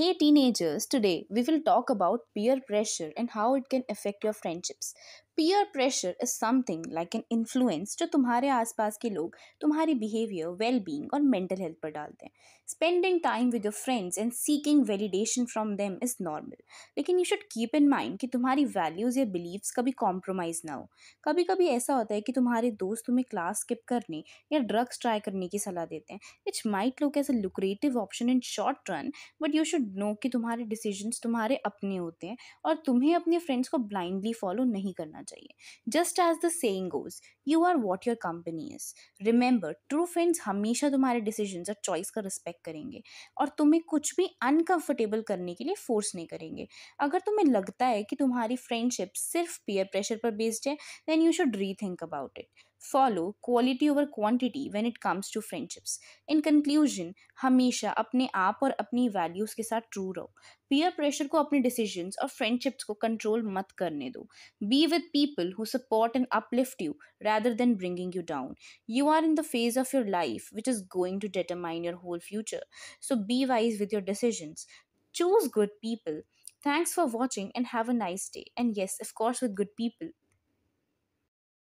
Hey teenagers, today we will talk about peer pressure and how it can affect your friendships. Peer pressure is something like an influence जो तुम्हारे आसपास के लोग तुम्हारी behaviour well being और mental health पर डालते हैं spending time with your friends and seeking validation from them is normal लेकिन you should keep in mind कि तुम्हारी वैल्यूज़ या बिलीव्स कभी कॉम्प्रोमाइज़ ना हो कभी कभी ऐसा होता है कि तुम्हारे दोस्त तुम्हें क्लास स्किप करने या ड्रग्स ट्राई करने की सलाह देते हैं which might look as a lucrative option in short run but you should know कि तुम्हारे डिसीजंस तुम्हारे अपने होते हैं और तुम्हें अपने फ्रेंड्स को ब्लाइंडली फॉलो नहीं करना चाहिए just as the saying goes you are what your company is remember true friends हमेशा तुम्हारे डिसीजंस और चॉइस का रिस्पेक्ट करेंगे और तुम्हें कुछ भी अनकंफर्टेबल करने के लिए फोर्स नहीं करेंगे अगर तुम्हें लगता है कि तुम्हारी फ्रेंडशिप सिर्फ पीयर प्रेशर पर बेस्ड है then you should think about it follow quality over quantity when it comes to friendships in conclusion hamesha apne aap aur apni values ke sath true raho peer pressure ko apne decisions aur friendships control mat karne do be with people who support and uplift you rather than bringing you down you are in the phase of your life which is going to determine your whole future so be wise with your decisions choose good people thanks for watching and have a nice day and yes of course with good people